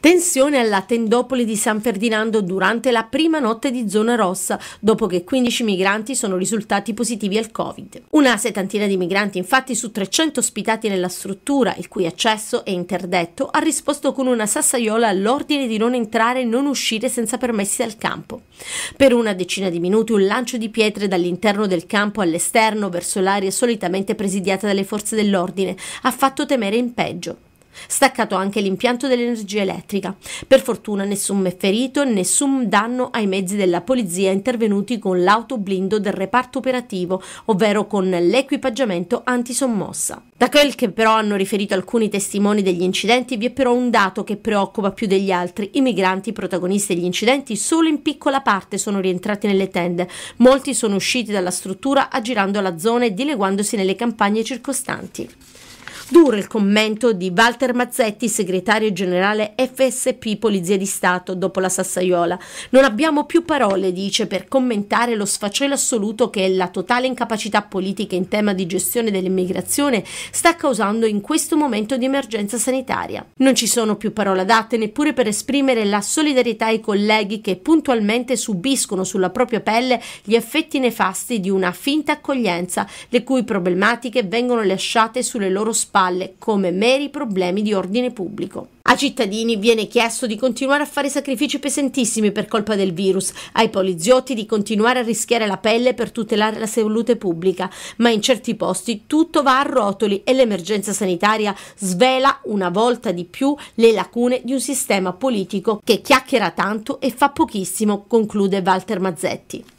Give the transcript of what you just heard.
Tensione alla tendopoli di San Ferdinando durante la prima notte di zona rossa, dopo che 15 migranti sono risultati positivi al Covid. Una settantina di migranti, infatti, su 300 ospitati nella struttura, il cui accesso è interdetto, ha risposto con una sassaiola all'ordine di non entrare e non uscire senza permessi dal campo. Per una decina di minuti un lancio di pietre dall'interno del campo all'esterno verso l'area solitamente presidiata dalle forze dell'ordine ha fatto temere in peggio. Staccato anche l'impianto dell'energia elettrica. Per fortuna nessun ferito e nessun danno ai mezzi della polizia intervenuti con l'autoblindo del reparto operativo, ovvero con l'equipaggiamento antisommossa. Da quel che però hanno riferito alcuni testimoni degli incidenti, vi è però un dato che preoccupa più degli altri. I migranti protagonisti degli incidenti solo in piccola parte sono rientrati nelle tende. Molti sono usciti dalla struttura aggirando la zona e dileguandosi nelle campagne circostanti. Duro il commento di Walter Mazzetti, segretario generale FSP Polizia di Stato, dopo la Sassaiola. Non abbiamo più parole, dice, per commentare lo sfacelo assoluto che la totale incapacità politica in tema di gestione dell'immigrazione sta causando in questo momento di emergenza sanitaria. Non ci sono più parole adatte neppure per esprimere la solidarietà ai colleghi che puntualmente subiscono sulla propria pelle gli effetti nefasti di una finta accoglienza, le cui problematiche vengono lasciate sulle loro spalle spalle come meri problemi di ordine pubblico. A cittadini viene chiesto di continuare a fare sacrifici pesantissimi per colpa del virus, ai poliziotti di continuare a rischiare la pelle per tutelare la salute pubblica, ma in certi posti tutto va a rotoli e l'emergenza sanitaria svela una volta di più le lacune di un sistema politico che chiacchiera tanto e fa pochissimo, conclude Walter Mazzetti.